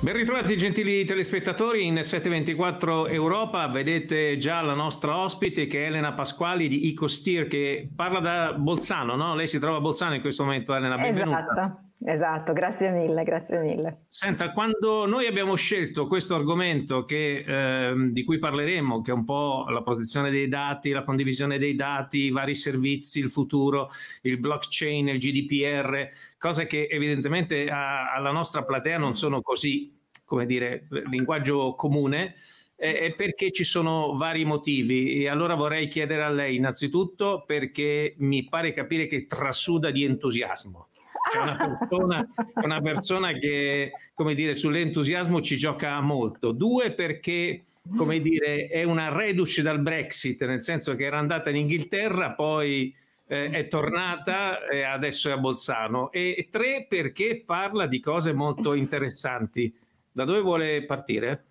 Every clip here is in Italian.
Ben ritrovati gentili telespettatori in 724 Europa, vedete già la nostra ospite che è Elena Pasquali di EcoSteer che parla da Bolzano, no? Lei si trova a Bolzano in questo momento Elena, benvenuta. Esatto. Esatto, grazie mille, grazie mille. Senta, quando noi abbiamo scelto questo argomento che, eh, di cui parleremo, che è un po' la protezione dei dati, la condivisione dei dati, i vari servizi, il futuro, il blockchain, il GDPR, cose che evidentemente a, alla nostra platea non sono così, come dire, linguaggio comune, è perché ci sono vari motivi e allora vorrei chiedere a lei innanzitutto perché mi pare capire che trasuda di entusiasmo c'è una persona, una persona che, come dire, sull'entusiasmo ci gioca molto. Due, perché come dire, è una reduce dal Brexit, nel senso che era andata in Inghilterra, poi eh, è tornata e adesso è a Bolzano. E, tre, perché parla di cose molto interessanti. Da dove vuole partire?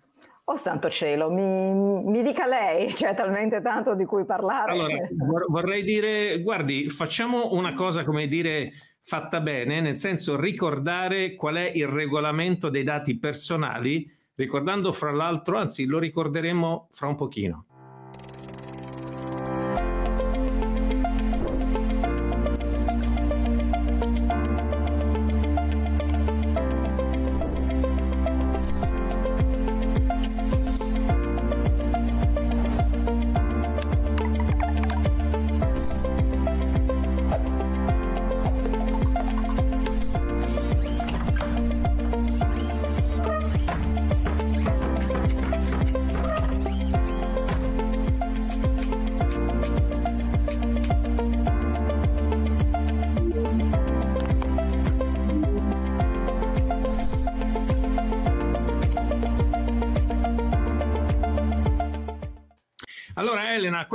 Oh santo cielo, mi, mi dica lei, c'è talmente tanto di cui parlare. Allora, vorrei dire, guardi, facciamo una cosa, come dire, fatta bene, nel senso ricordare qual è il regolamento dei dati personali, ricordando fra l'altro, anzi lo ricorderemo fra un pochino.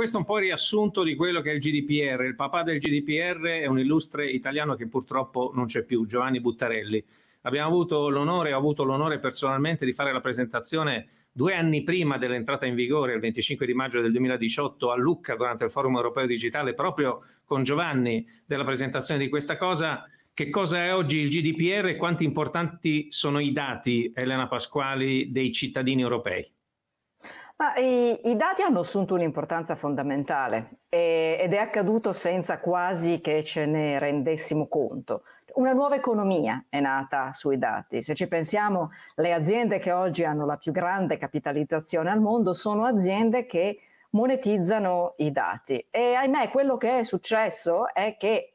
questo è un po' il riassunto di quello che è il GDPR. Il papà del GDPR è un illustre italiano che purtroppo non c'è più, Giovanni Buttarelli. Abbiamo avuto l'onore, ho avuto l'onore personalmente di fare la presentazione due anni prima dell'entrata in vigore, il 25 di maggio del 2018, a Lucca durante il Forum Europeo Digitale, proprio con Giovanni, della presentazione di questa cosa. Che cosa è oggi il GDPR e quanti importanti sono i dati, Elena Pasquali, dei cittadini europei? I, i, dati hanno assunto un'importanza fondamentale e, ed è accaduto senza quasi che ce ne rendessimo conto. Una nuova economia è nata sui dati. Se ci pensiamo, le aziende che oggi hanno la più grande capitalizzazione al mondo sono aziende che monetizzano i dati. E ahimè, quello che è successo è che eh,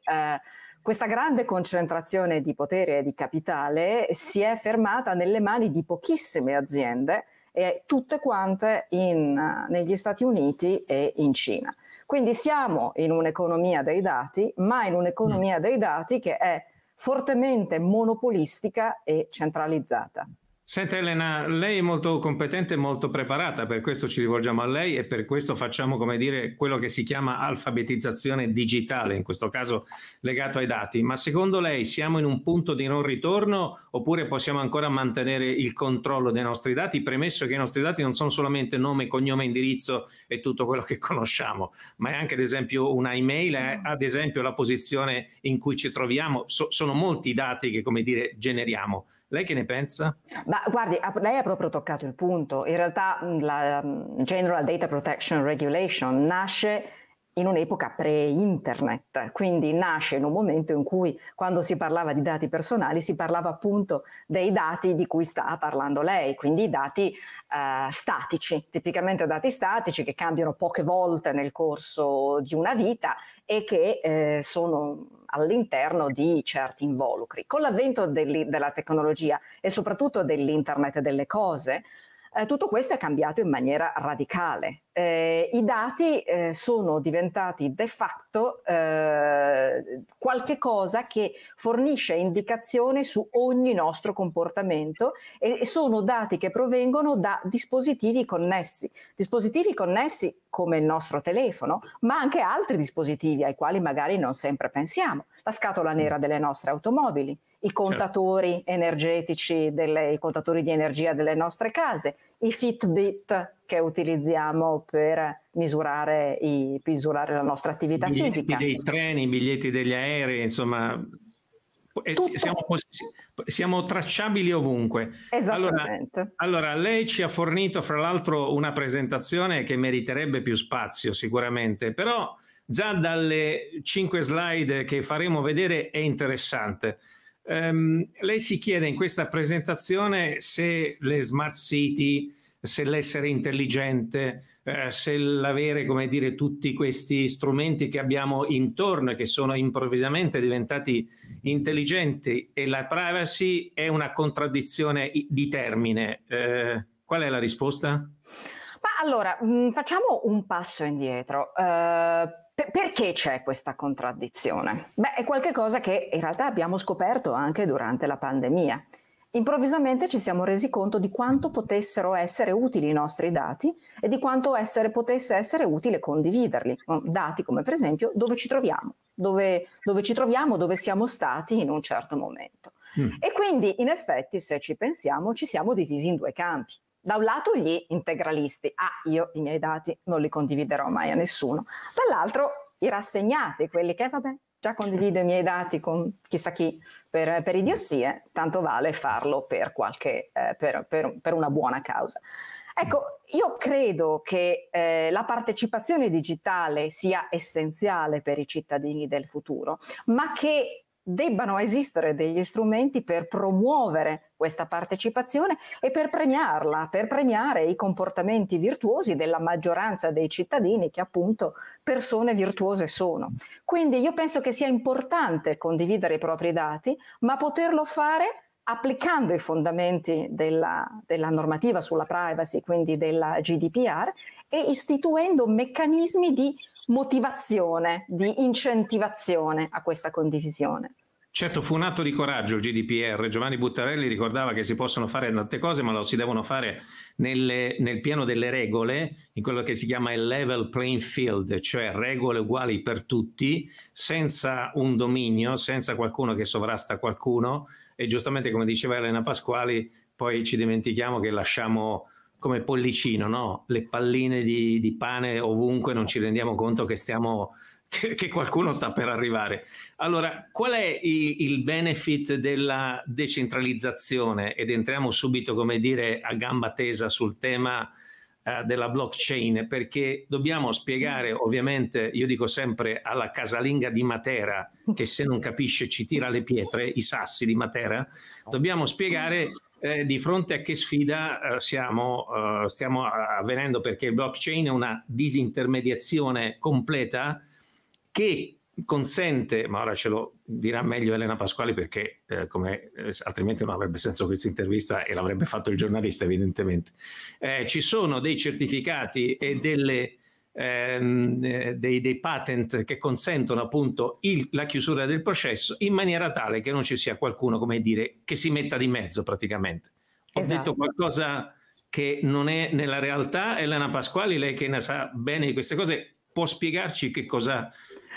questa grande concentrazione di potere e di capitale si è fermata nelle mani di pochissime aziende e tutte quante in, eh, negli Stati Uniti e in Cina. Quindi siamo in un'economia dei dati, ma in un'economia mm. dei dati che è fortemente monopolistica e centralizzata. Senta Elena, lei è molto competente e molto preparata, per questo ci rivolgiamo a lei e per questo facciamo, come dire, quello che si chiama alfabetizzazione digitale, in questo caso legato ai dati. Ma secondo lei siamo in un punto di non ritorno oppure possiamo ancora mantenere il controllo dei nostri dati, premesso che i nostri dati non sono solamente nome, cognome, indirizzo e tutto quello che conosciamo, ma è anche ad esempio una email, è, ad esempio la posizione in cui ci troviamo, so sono molti dati che, come dire, generiamo. Lei che ne pensa? Ma guardi, lei ha proprio toccato il punto. In realtà la General Data Protection Regulation nasce in un'epoca pre-internet, quindi nasce in un momento in cui quando si parlava di dati personali si parlava appunto dei dati di cui sta parlando lei, quindi dati eh, statici, tipicamente dati statici che cambiano poche volte nel corso di una vita e che eh, sono all'interno di certi involucri. Con l'avvento della tecnologia e soprattutto dell'internet delle cose, eh, tutto questo è cambiato in maniera radicale. Eh, I dati eh, sono diventati de facto eh, qualche cosa che fornisce indicazione su ogni nostro comportamento e sono dati che provengono da dispositivi connessi, dispositivi connessi come il nostro telefono, ma anche altri dispositivi ai quali magari non sempre pensiamo, la scatola nera delle nostre automobili, i certo. contatori certo. energetici, delle, i contatori di energia delle nostre case, i Fitbit che utilizziamo per misurare, i, misurare la nostra attività fisica. I biglietti dei treni, i biglietti degli aerei, insomma, siamo, siamo, tracciabili ovunque. Esattamente. Allora, allora, lei ci ha fornito, fra l'altro, una presentazione che meriterebbe più spazio sicuramente, però già dalle cinque slide che faremo vedere è interessante. Um, lei si chiede in questa presentazione se le smart city, se l'essere intelligente, eh, se l'avere come dire, tutti questi strumenti che abbiamo intorno e che sono improvvisamente diventati intelligenti e la privacy è una contraddizione di termine. Eh, qual è la risposta? Ma allora, mh, mm, facciamo un passo indietro. Uh perché c'è questa contraddizione? Beh, è qualcosa che in realtà abbiamo scoperto anche durante la pandemia. Improvvisamente ci siamo resi conto di quanto potessero essere utili i nostri dati e di quanto essere, potesse essere utile condividerli. Dati come per esempio dove ci troviamo, dove, dove ci troviamo, dove siamo stati in un certo momento. Mm. E quindi in effetti se ci pensiamo ci siamo divisi in due campi da un lato gli integralisti, ah io i miei dati non li condividerò mai a nessuno, dall'altro i rassegnati, quelli che vabbè già condivido i miei dati con chissà chi per, per idiozie, tanto vale farlo per, qualche, eh, per, per una buona causa. Ecco, io credo che eh, la partecipazione digitale sia essenziale per i cittadini del futuro, ma che debbano esistere degli strumenti per promuovere questa partecipazione e per premiarla, per premiare i comportamenti virtuosi della maggioranza dei cittadini che appunto persone virtuose sono. Quindi io penso che sia importante condividere i propri dati, ma poterlo fare applicando i fondamenti della, della, normativa sulla privacy, quindi della GDPR, e istituendo meccanismi di motivazione, di incentivazione a questa condivisione. Certo, fu un atto di coraggio il GDPR. Giovanni Buttarelli ricordava che si possono fare tante cose, ma lo si devono fare nelle, nel piano delle regole, in quello che si chiama il level playing field, cioè regole uguali per tutti, senza un dominio, senza qualcuno che sovrasta qualcuno, e giustamente come diceva Elena Pasquali, poi ci dimentichiamo che lasciamo come pollicino no? le palline di, di pane ovunque, non ci rendiamo conto che stiamo che, qualcuno sta per arrivare. Allora, qual è il, benefit della decentralizzazione? Ed entriamo subito, come dire, a gamba tesa sul tema eh, della blockchain perché dobbiamo spiegare mm. ovviamente io dico sempre alla casalinga di Matera che se non capisce ci tira le pietre i sassi di Matera dobbiamo spiegare eh, di fronte a che sfida eh, siamo, eh, stiamo avvenendo perché il blockchain è una disintermediazione completa che consente, ma ora ce lo dirà meglio Elena Pasquali perché eh, come, eh, altrimenti non avrebbe senso questa intervista e l'avrebbe fatto il giornalista evidentemente, eh, ci sono dei certificati e delle, ehm, eh, dei, dei, patent che consentono appunto il, la chiusura del processo in maniera tale che non ci sia qualcuno, come dire, che si metta di mezzo praticamente. Ho esatto. detto qualcosa che non è nella realtà, Elena Pasquali, lei che ne sa bene di queste cose, può spiegarci che cosa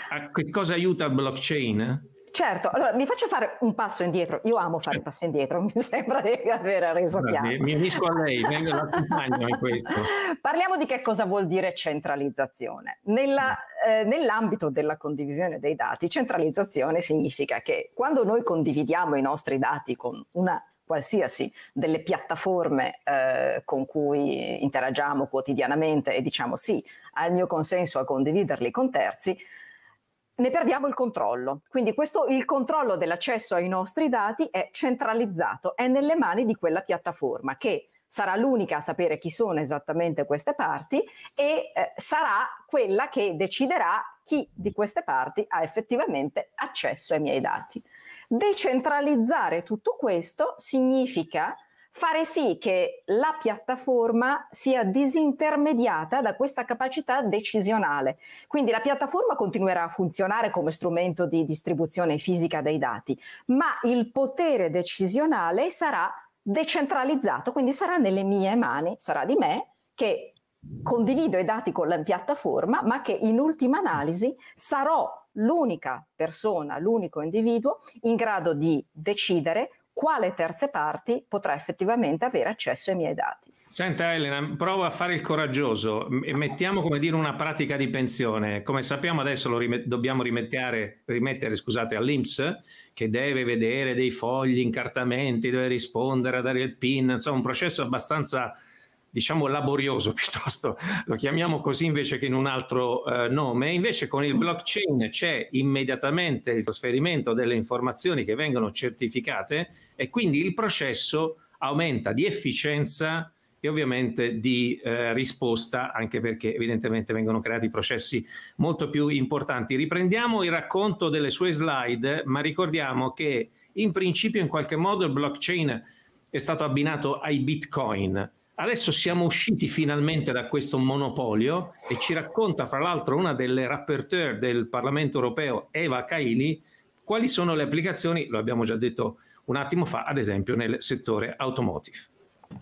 a che cosa aiuta il blockchain? Certo, allora vi faccio fare un passo indietro. Io amo fare un eh. passo indietro, mi sembra di aver reso Vabbè, chiaro. Mi unisco a lei, vengo l'accompagno in questo. Parliamo di che cosa vuol dire centralizzazione. Nella, eh, nell'ambito della condivisione dei dati, centralizzazione significa che quando noi condividiamo i nostri dati con una qualsiasi delle piattaforme eh, con cui interagiamo quotidianamente e diciamo sì al mio consenso a condividerli con terzi, ne perdiamo il controllo. Quindi questo, il controllo dell'accesso ai nostri dati è centralizzato, è nelle mani di quella piattaforma che sarà l'unica a sapere chi sono esattamente queste parti e eh, sarà quella che deciderà chi di queste parti ha effettivamente accesso ai miei dati. Decentralizzare tutto questo significa fare sì che la piattaforma sia disintermediata da questa capacità decisionale. Quindi la piattaforma continuerà a funzionare come strumento di distribuzione fisica dei dati, ma il potere decisionale sarà decentralizzato, quindi sarà nelle mie mani, sarà di me che condivido i dati con la piattaforma, ma che in ultima analisi sarò l'unica persona, l'unico individuo in grado di decidere quale terze parti potrà effettivamente avere accesso ai miei dati. Senta Elena, prova a fare il coraggioso mettiamo come dire una pratica di pensione. Come sappiamo adesso lo rimet- dobbiamo rimettere, rimettere scusate, all'Inps che deve vedere dei fogli, incartamenti, deve rispondere, dare il PIN, insomma un processo abbastanza diciamo laborioso piuttosto, lo chiamiamo così invece che in un altro eh, nome, invece con il blockchain c'è immediatamente il trasferimento delle informazioni che vengono certificate e quindi il processo aumenta di efficienza e ovviamente di eh, risposta, anche perché evidentemente vengono creati processi molto più importanti. Riprendiamo il racconto delle sue slide, ma ricordiamo che in principio in qualche modo il blockchain è stato abbinato ai bitcoin Adesso siamo usciti finalmente da questo monopolio e ci racconta, fra l'altro, una delle rapporteur del Parlamento europeo, Eva Kaili, quali sono le applicazioni, lo abbiamo già detto un attimo fa, ad esempio nel settore automotive.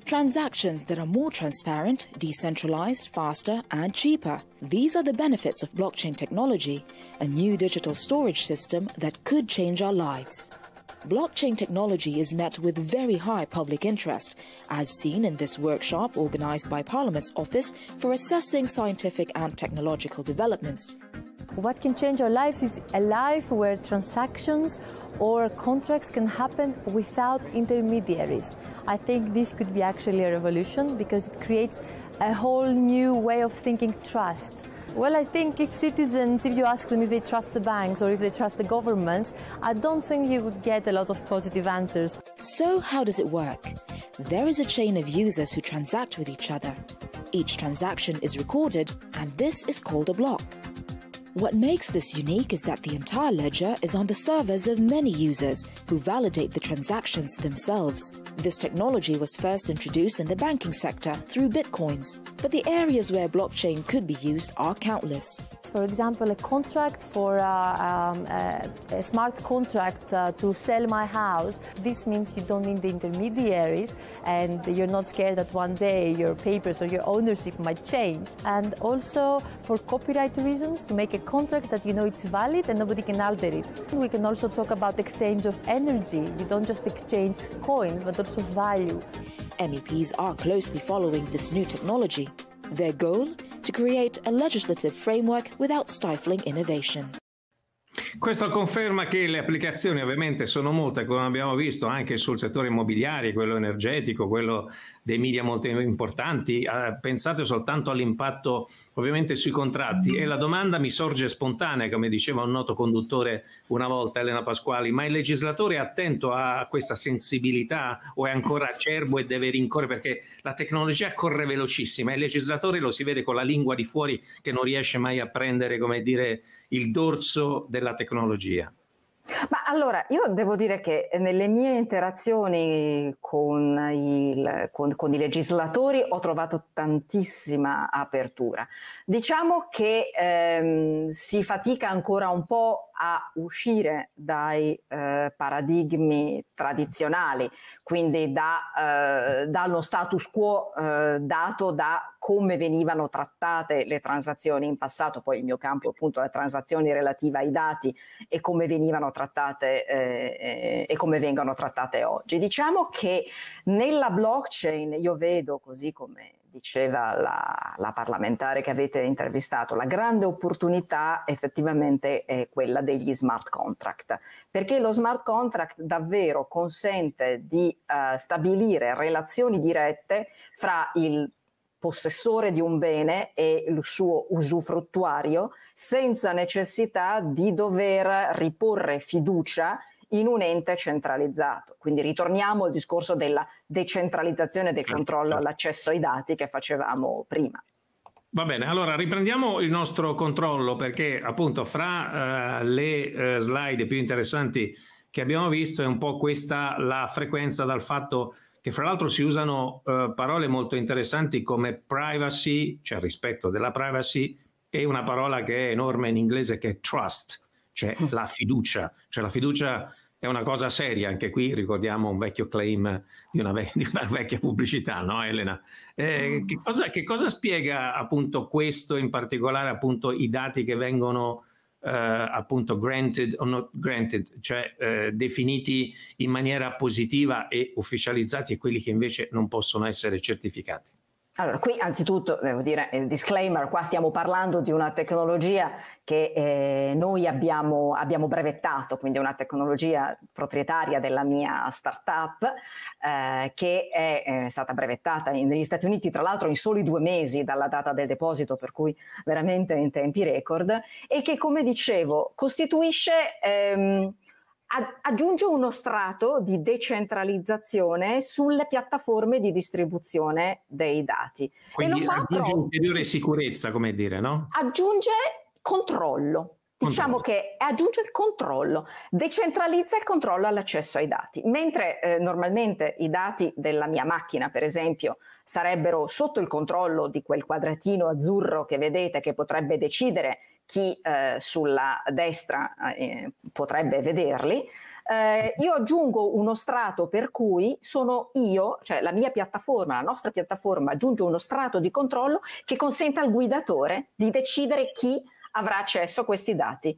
Transactions that are more transparent, decentralized, faster, and cheaper. These are the benefits of blockchain technology, a new digital storage system that could change our lives. blockchain technology is met with very high public interest, as seen in this workshop organized by Parliament's Office for Assessing Scientific and Technological Developments. What can change our lives is a life where transactions or contracts can happen without intermediaries. I think this could be actually a revolution because it creates a whole new way of thinking trust. Well, I think if citizens, if you ask them if they trust the banks or if they trust the government, I don't think you would get a lot of positive answers. So, how does it work? There is a chain of users who transact with each other. Each transaction is recorded, and this is called a block. What makes this unique is that the entire ledger is on the servers of many users who validate the transactions themselves. This technology was first introduced in the banking sector through bitcoins, but the areas where blockchain could be used are countless for example, a contract for uh, um, a, a, smart contract uh, to sell my house. This means you don't need the intermediaries and you're not scared that one day your papers or your ownership might change. And also for copyright reasons, to make a contract that you know it's valid and nobody can alter it. We can also talk about exchange of energy. You don't just exchange coins, but also value. MEPs are closely following this new technology. Their goal to create a legislative framework without stifling innovation. Questo conferma che le applicazioni ovviamente sono molte, come abbiamo visto anche sul settore immobiliare, quello energetico, quello dei media molto importanti. Eh, pensate soltanto all'impatto ovviamente sui contratti e la domanda mi sorge spontanea, come diceva un noto conduttore una volta, Elena Pasquali, ma il legislatore è attento a questa sensibilità o è ancora acerbo e deve rincorrere perché la tecnologia corre velocissima e il legislatore lo si vede con la lingua di fuori che non riesce mai a prendere, come dire, il dorso della tecnologia. Ma allora, io devo dire che eh, nelle mie interazioni con, il, con, con i legislatori ho trovato tantissima apertura. Diciamo che ehm, si fatica ancora un po' a uscire dai eh, paradigmi tradizionali, quindi da, eh, dallo status quo eh, dato da come venivano trattate le transazioni in passato, poi il mio campo è appunto le transazioni relative ai dati e come venivano trattate trattate eh, e come vengono trattate oggi. Diciamo che nella blockchain io vedo così come diceva la, la, parlamentare che avete intervistato, la grande opportunità effettivamente è quella degli smart contract, perché lo smart contract davvero consente di uh, stabilire relazioni dirette fra il possessore di un bene e il suo usufruttuario senza necessità di dover riporre fiducia in un ente centralizzato. Quindi ritorniamo al discorso della decentralizzazione del controllo certo. all'accesso ai dati che facevamo prima. Va bene, allora riprendiamo il nostro controllo perché appunto fra uh, le uh, slide più interessanti che abbiamo visto è un po' questa la frequenza dal fatto che che fra l'altro si usano eh, parole molto interessanti come privacy, cioè rispetto della privacy, e una parola che è enorme in inglese che è trust, cioè mm. la fiducia. Cioè la fiducia è una cosa seria, anche qui ricordiamo un vecchio claim di una, ve- di una vecchia pubblicità, no Elena? Eh, che, cosa, che, cosa, spiega appunto questo, in particolare appunto i dati che vengono eh, appunto granted o not granted, cioè eh, definiti in maniera positiva e ufficializzati e quelli che invece non possono essere certificati. Allora, qui anzitutto devo dire il eh, disclaimer, qua stiamo parlando di una tecnologia che eh, noi abbiamo, abbiamo, brevettato, quindi è una tecnologia proprietaria della mia startup eh, che è, è eh, stata brevettata negli Stati Uniti tra l'altro in soli due mesi dalla data del deposito, per cui veramente in tempi record, e che come dicevo costituisce... Ehm, aggiunge uno strato di decentralizzazione sulle piattaforme di distribuzione dei dati. Quindi e lo fa aggiunge ulteriore sicurezza, come dire, no? Aggiunge controllo. Diciamo controllo. che aggiunge il controllo, decentralizza il controllo all'accesso ai dati. Mentre eh, normalmente i dati della mia macchina, per esempio, sarebbero sotto il controllo di quel quadratino azzurro che vedete che potrebbe decidere chi eh, sulla destra eh, eh potrebbe vederli, eh, io aggiungo uno strato per cui sono io, cioè la mia piattaforma, la nostra piattaforma aggiunge uno strato di controllo che consente al guidatore di decidere chi avrà accesso a questi dati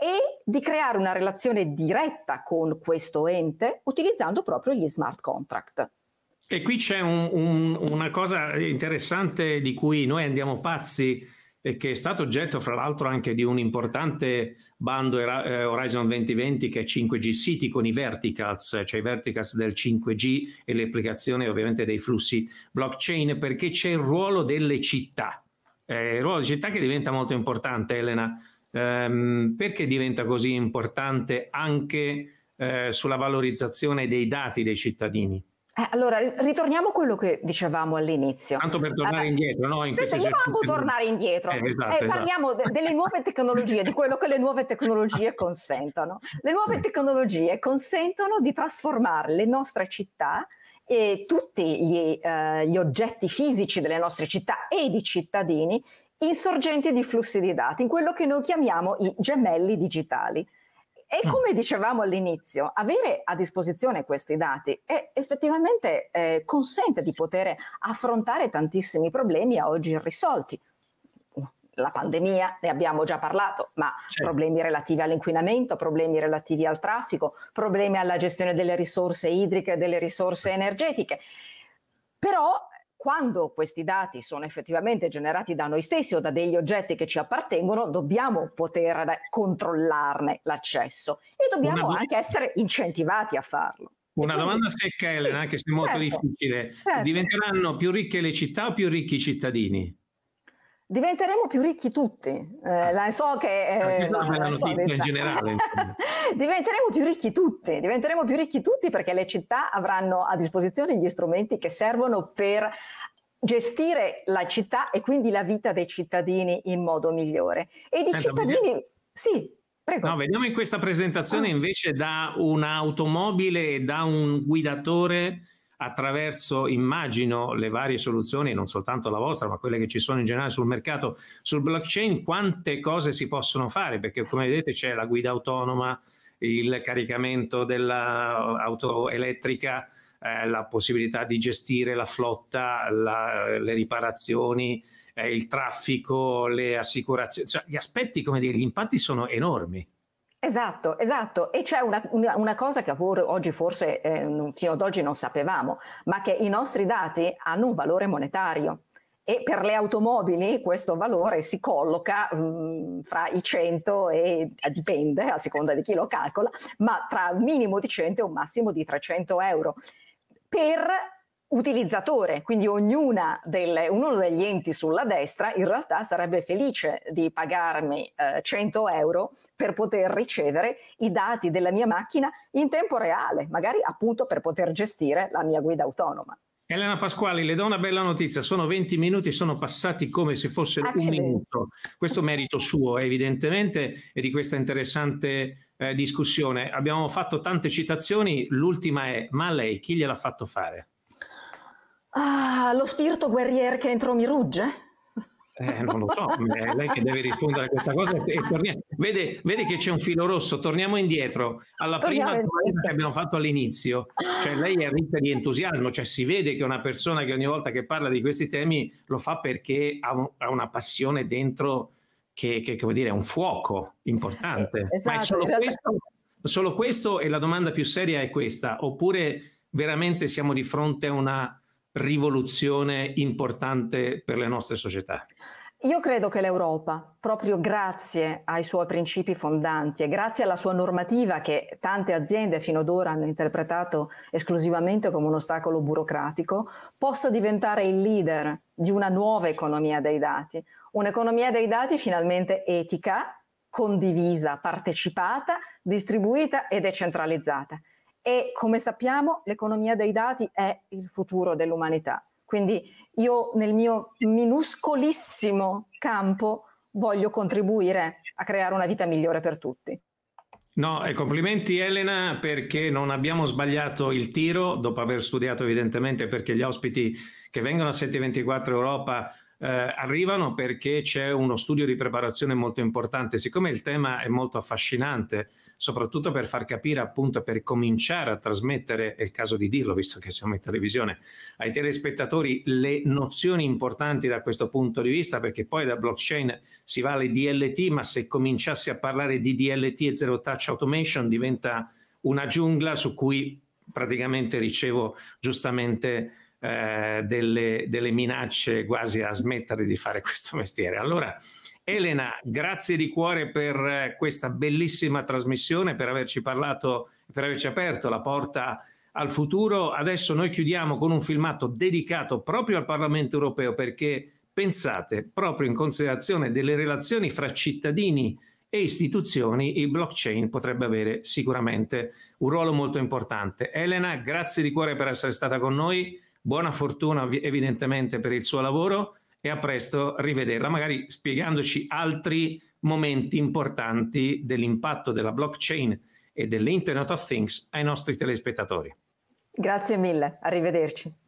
e di creare una relazione diretta con questo ente utilizzando proprio gli smart contract. E qui c'è un, un, una cosa interessante di cui noi andiamo pazzi e che è stato oggetto fra l'altro anche di un importante bando eh, Horizon 2020 che è 5G City con i verticals, cioè i verticals del 5G e le applicazioni ovviamente dei flussi blockchain perché c'è il ruolo delle città eh, il ruolo di città che diventa molto importante, Elena. Ehm, perché diventa così importante anche eh, sulla valorizzazione dei dati dei cittadini? Eh, allora, ritorniamo a quello che dicevamo all'inizio. Tanto per tornare allora, indietro, no? In questi io anche tornare indietro. Eh, esatto, eh, esatto. parliamo esatto. delle nuove tecnologie, di quello che le nuove tecnologie consentono. Le nuove tecnologie consentono di trasformare le nostre città e tutti gli, eh, gli oggetti fisici delle nostre città e di cittadini insorgenti di flussi di dati, in quello che noi chiamiamo i gemelli digitali. E mm. come dicevamo all'inizio, avere a disposizione questi dati è, effettivamente eh, consente di poter affrontare tantissimi problemi a oggi irrisolti, la pandemia, ne abbiamo già parlato, ma sì. problemi relativi all'inquinamento, problemi relativi al traffico, problemi alla gestione delle risorse idriche, delle risorse energetiche. Però quando questi dati sono effettivamente generati da noi stessi o da degli oggetti che ci appartengono, dobbiamo poter controllarne l'accesso e dobbiamo Una anche essere incentivati a farlo. Una quindi, domanda secca, Elena, sì, se è molto certo, difficile. Certo. Diventeranno più ricche le città o più ricchi i cittadini? Diventeremo più ricchi tutti, eh, ah. la, so che... Ah, eh, no, la so in generale. diventeremo più ricchi tutti, diventeremo più ricchi tutti perché le città avranno a disposizione gli strumenti che servono per gestire la città e quindi la vita dei cittadini in modo migliore. E di Senta, cittadini... Vediamo... Sì, prego. No, vediamo in questa presentazione ah. invece da un'automobile e da un guidatore attraverso, immagino, le varie soluzioni, non soltanto la vostra, ma quelle che ci sono in generale sul mercato, sul blockchain, quante cose si possono fare? Perché come vedete c'è la guida autonoma, il caricamento dell'auto elettrica, eh, la possibilità di gestire la flotta, la, le riparazioni, eh, il traffico, le assicurazioni, cioè, gli aspetti, come dire, gli impatti sono enormi. Esatto, esatto. E c'è una, una, cosa che oggi forse eh, fino ad oggi non sapevamo, ma che i nostri dati hanno un valore monetario e per le automobili questo valore si colloca mh, mm, fra i 100 e eh, dipende a seconda di chi lo calcola, ma tra un minimo di 100 e un massimo di 300 euro per utilizzatore, quindi ognuna delle, uno degli enti sulla destra in realtà sarebbe felice di pagarmi eh, 100 euro per poter ricevere i dati della mia macchina in tempo reale, magari appunto per poter gestire la mia guida autonoma. Elena Pasquali, le do una bella notizia, sono 20 minuti, sono passati come se fosse Accidenti. Ah, un minuto. Questo merito suo evidentemente e di questa interessante eh, discussione. Abbiamo fatto tante citazioni, l'ultima è, ma lei chi gliel'ha fatto fare? Ah, lo spirito guerriero che entro mi rugge? Eh, non lo so, è lei che deve rispondere a questa cosa. Vede, vede, che c'è un filo rosso, torniamo indietro alla torniamo prima domanda che abbiamo fatto all'inizio. Cioè, lei è ricca di entusiasmo, cioè si vede che una persona che ogni volta che parla di questi temi lo fa perché ha, un, ha una passione dentro che, che, che, vuol dire, è un fuoco importante. Eh, esatto, Ma è esatto, solo questo, solo questo e la domanda più seria è questa, oppure veramente siamo di fronte a una rivoluzione importante per le nostre società? Io credo che l'Europa, proprio grazie ai suoi principi fondanti e grazie alla sua normativa che tante aziende fino ad ora hanno interpretato esclusivamente come un ostacolo burocratico, possa diventare il leader di una nuova economia dei dati, un'economia dei dati finalmente etica, condivisa, partecipata, distribuita e decentralizzata e come sappiamo l'economia dei dati è il futuro dell'umanità. Quindi io nel mio minuscolissimo campo voglio contribuire a creare una vita migliore per tutti. No, e complimenti Elena perché non abbiamo sbagliato il tiro dopo aver studiato evidentemente perché gli ospiti che vengono a 724 Europa eh, arrivano perché c'è uno studio di preparazione molto importante. Siccome il tema è molto affascinante, soprattutto per far capire, appunto, per cominciare a trasmettere, è il caso di dirlo, visto che siamo in televisione, ai telespettatori le nozioni importanti da questo punto di vista, perché poi da blockchain si va alle DLT, ma se cominciassi a parlare di DLT e Zero Touch Automation diventa una giungla su cui praticamente ricevo giustamente eh, delle, delle minacce quasi a smettere di fare questo mestiere. Allora, Elena, grazie di cuore per eh, questa bellissima trasmissione, per averci parlato, per averci aperto la porta al futuro. Adesso noi chiudiamo con un filmato dedicato proprio al Parlamento europeo perché pensate, proprio in considerazione delle relazioni fra cittadini e istituzioni, il blockchain potrebbe avere sicuramente un ruolo molto importante. Elena, grazie di cuore per essere stata con noi Buona fortuna evidentemente per il suo lavoro e a presto rivederla, magari spiegandoci altri momenti importanti dell'impatto della blockchain e dell'Internet of Things ai nostri telespettatori. Grazie mille, arrivederci.